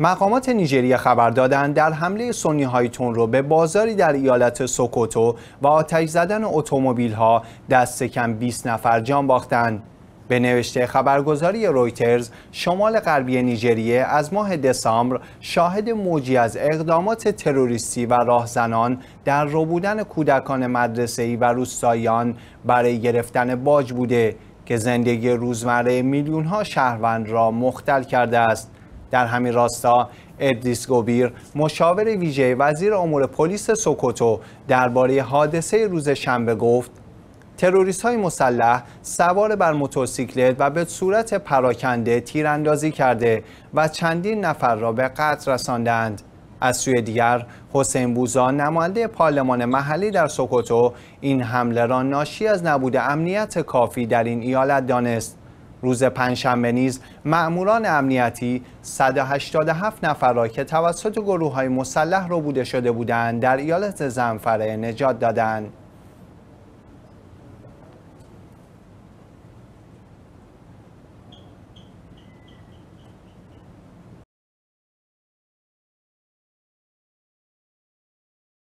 مقامات نیجریه خبر دادند در حمله سنی های تون به بازاری در ایالت سوکوتو و آتش زدن اتومبیل ها دست کم 20 نفر جان باختند. به نوشته خبرگزاری رویترز شمال غربی نیجریه از ماه دسامبر شاهد موجی از اقدامات تروریستی و راهزنان در ربودن کودکان مدرسه‌ای و روستاییان برای گرفتن باج بوده که زندگی روزمره ها شهروند را مختل کرده است در همین راستا ادریس گوبیر مشاور ویژه وزیر امور پلیس سوکوتو درباره حادثه روز شنبه گفت تروریست های مسلح سوار بر موتورسیکلت و به صورت پراکنده تیراندازی کرده و چندین نفر را به قتل رساندند. از سوی دیگر حسین بوزا نماینده پارلمان محلی در سوکوتو این حمله را ناشی از نبود امنیت کافی در این ایالت دانست روز پنجشنبه نیز مأموران امنیتی 187 نفر را که توسط گروه های مسلح رو بوده شده بودند در ایالت زنفره نجات دادند.